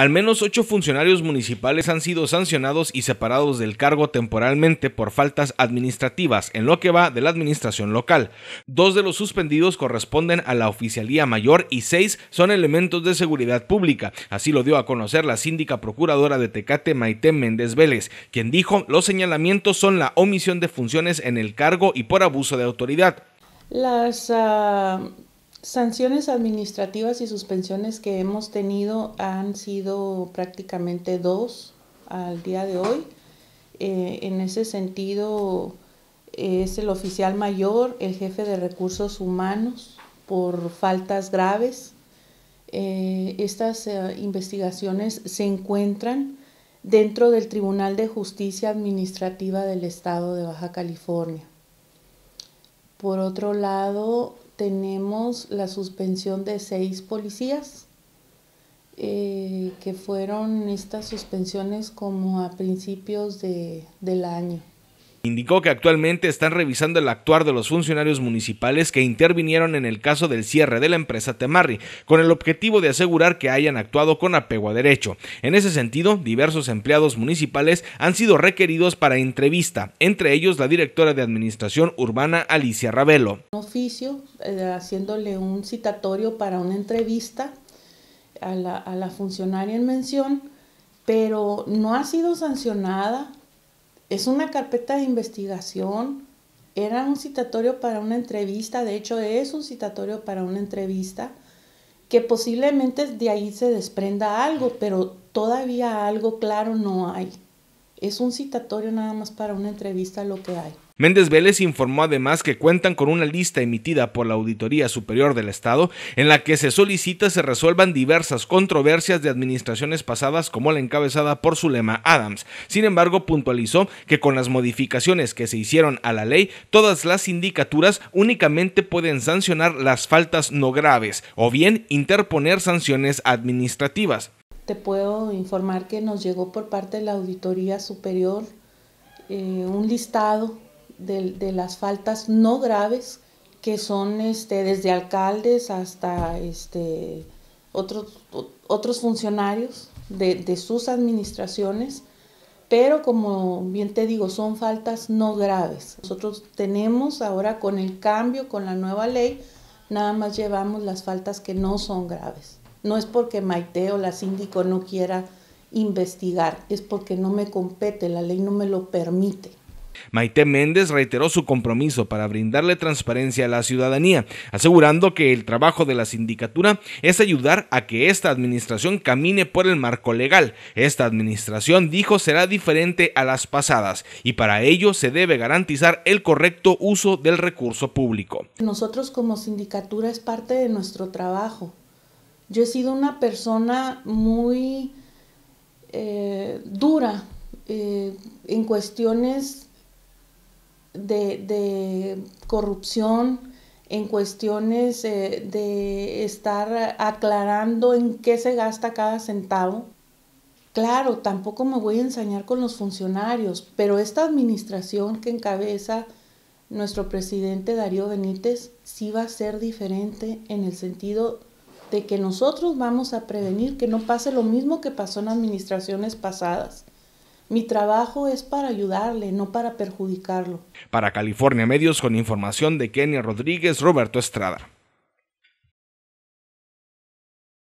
Al menos ocho funcionarios municipales han sido sancionados y separados del cargo temporalmente por faltas administrativas en lo que va de la administración local. Dos de los suspendidos corresponden a la oficialía mayor y seis son elementos de seguridad pública. Así lo dio a conocer la síndica procuradora de Tecate, Maite Méndez Vélez, quien dijo los señalamientos son la omisión de funciones en el cargo y por abuso de autoridad. Las. Ah, sanciones administrativas y suspensiones que hemos tenido han sido prácticamente dos al día de hoy. Eh, en ese sentido, es el oficial mayor, el jefe de recursos humanos, por faltas graves. Eh, estas eh, investigaciones se encuentran dentro del Tribunal de Justicia Administrativa del Estado de Baja California. Por otro lado, tenemos la suspensión de seis policías, eh, que fueron estas suspensiones como a principios del año. Indicó que actualmente están revisando el actuar de los funcionarios municipales que intervinieron en el caso del cierre de la empresa Temarri, con el objetivo de asegurar que hayan actuado con apego a derecho. En ese sentido, diversos empleados municipales han sido requeridos para entrevista, entre ellos la directora de Administración Urbana, Alicia Ravelo. Un oficio, eh, haciéndole un citatorio para una entrevista a la, a la funcionaria en mención, pero no ha sido sancionada es una carpeta de investigación, era un citatorio para una entrevista, de hecho es un citatorio para una entrevista, que posiblemente de ahí se desprenda algo, pero todavía algo claro no hay. Es un citatorio nada más para una entrevista lo que hay. Méndez Vélez informó además que cuentan con una lista emitida por la Auditoría Superior del Estado en la que se solicita se resuelvan diversas controversias de administraciones pasadas como la encabezada por Zulema Adams. Sin embargo, puntualizó que con las modificaciones que se hicieron a la ley, todas las sindicaturas únicamente pueden sancionar las faltas no graves o bien interponer sanciones administrativas. Te puedo informar que nos llegó por parte de la Auditoría Superior eh, un listado de, las faltas no graves que son este, desde alcaldes hasta este, otros, otros funcionarios de, de, sus administraciones, pero como bien te digo, son faltas no graves. Nosotros tenemos ahora con el cambio, con la nueva ley, nada más llevamos las faltas que no son graves. No es porque Maite o la síndico no quiera investigar, es porque no me compete, la ley no me lo permite. Maite Méndez reiteró su compromiso para brindarle transparencia a la ciudadanía, asegurando que el trabajo de la sindicatura es ayudar a que esta administración camine por el marco legal. Esta administración, dijo, será diferente a las pasadas y para ello se debe garantizar el correcto uso del recurso público. Nosotros como sindicatura es parte de nuestro trabajo. Yo he sido una persona muy eh, dura eh, en cuestiones de, corrupción, en cuestiones eh, de estar aclarando en qué se gasta cada centavo. Claro, tampoco me voy a ensañar con los funcionarios, pero esta administración que encabeza nuestro presidente Darío Benítez sí va a ser diferente en el sentido de que nosotros vamos a prevenir que no pase lo mismo que pasó en administraciones pasadas. Mi trabajo es para ayudarle, no para perjudicarlo. Para California Medios con información de Kenia Rodríguez, Roberto Estrada.